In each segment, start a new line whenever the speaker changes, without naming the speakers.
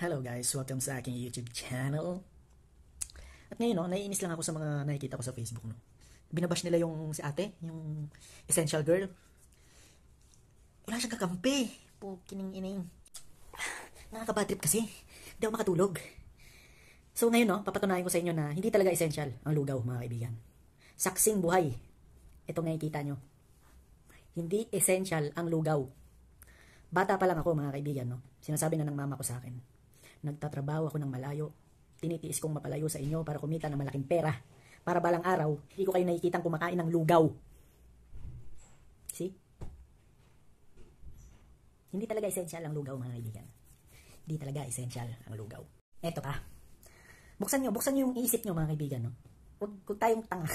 Hello guys, welcome sa aking YouTube channel. At ngayon, no, naiinis lang ako sa mga nakikita ko sa Facebook. No. Binabash nila yung si ate, yung essential girl. Wala siyang kakampi. Pukining ining. trip kasi. Hindi ako makatulog. So ngayon, no, papatunayan ko sa inyo na hindi talaga essential ang lugaw, mga kaibigan. Saksing buhay. Ito nakikita nyo. Hindi essential ang lugaw. Bata pa lang ako, mga kaibigan, no. Sinasabi na ng mama ko sa akin Nagtatrabaho ako ng malayo. Tinitiis kong mapalayo sa inyo para kumita ng malaking pera. Para balang araw, hindi ko kayo nakikitang kumakain ng lugaw. See? Hindi talaga essential ang lugaw, mga kaibigan. Hindi talaga essential ang lugaw. Eto pa. Buksan nyo, buksan nyo yung isip nyo, mga kaibigan. No? Huwag, huwag tayong tanga.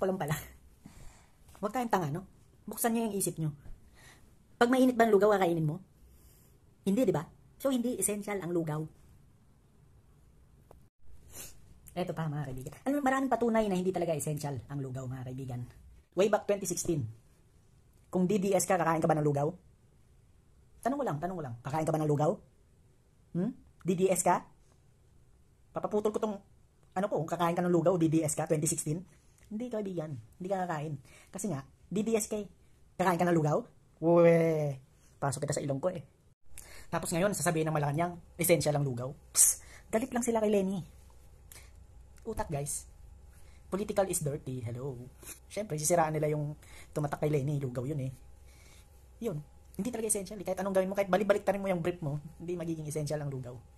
Kulang pala. Huwag tayong tanga, no? Buksan nyo yung isip nyo. Pag mainit ba ang lugaw, kakainin mo? Hindi, di ba? So, hindi essential ang lugaw. Eto pa mga kaibigan. Ano, maraming patunay na hindi talaga essential ang lugaw mga kaibigan. Way back 2016, kung DDS ka, kakain ka ba ng lugaw? Tanong ko lang, tanong ko lang. Kakain ka ba ng lugaw? Hmm? DDS ka? Papaputol ko tong, ano ko, kung kakain ka ng lugaw, DDS ka, 2016? Hindi kaibigan, hindi ka kakain. Kasi nga, DDS ka eh. Kakain ka ng lugaw? Uwe, pasok kita sa ilong ko eh. Tapos ngayon, sasabihin ng Malacanang, lisensya lang lugaw. Psst, galit lang sila kay Lenny. Utak guys. Political is dirty. Hello. Siyempre, sisiraan nila yung tumatak kay Lenny. Lugaw yun eh. Yun. Hindi talaga essential. Eh. Kahit anong gawin mo, kahit balibalik tarin mo yung brief mo, hindi magiging essential ang lugaw.